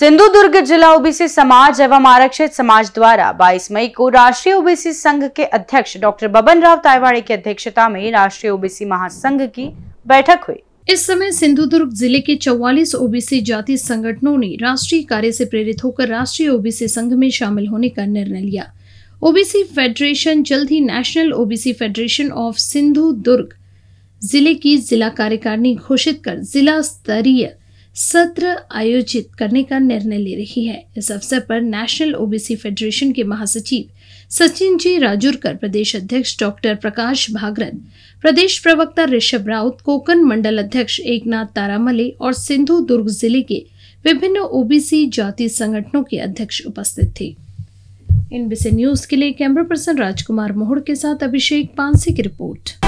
सिंधुदुर्ग जिला ओबीसी समाज एवं आरक्षित समाज द्वारा 22 मई को राष्ट्रीय ओबीसी संघ के अध्यक्ष डॉक्टर बबन राव तायवाड़े की अध्यक्षता में राष्ट्रीय ओबीसी महासंघ की बैठक हुई इस समय सिंधुदुर्ग जिले के 44 ओबीसी जाति संगठनों ने राष्ट्रीय कार्य से प्रेरित होकर राष्ट्रीय ओबीसी संघ में शामिल होने का निर्णय लिया ओबीसी फेडरेशन जल्द ही national OBC federation of Sindhu जिले की जिला कार्यकारिणी घोषित कर जिला स्तरीय सत्र आयोजित करने का निर्णय ले रही है इस अवसर पर नेशनल ओबीसी फेडरेशन के महासचिव सचिन जी राजुरकर प्रदेश अध्यक्ष डॉक्टर प्रकाश भागरत प्रदेश प्रवक्ता ऋषभ राउत कोकन मंडल अध्यक्ष एकनाथ तारामले और सिंधु दुर्ग जिले के विभिन्न ओबीसी जाति संगठनों के अध्यक्ष उपस्थित थे इन बीसी न्यूज के लिए कैमरा पर्सन राजकुमार मोहड़ के साथ अभिषेक पानसी की रिपोर्ट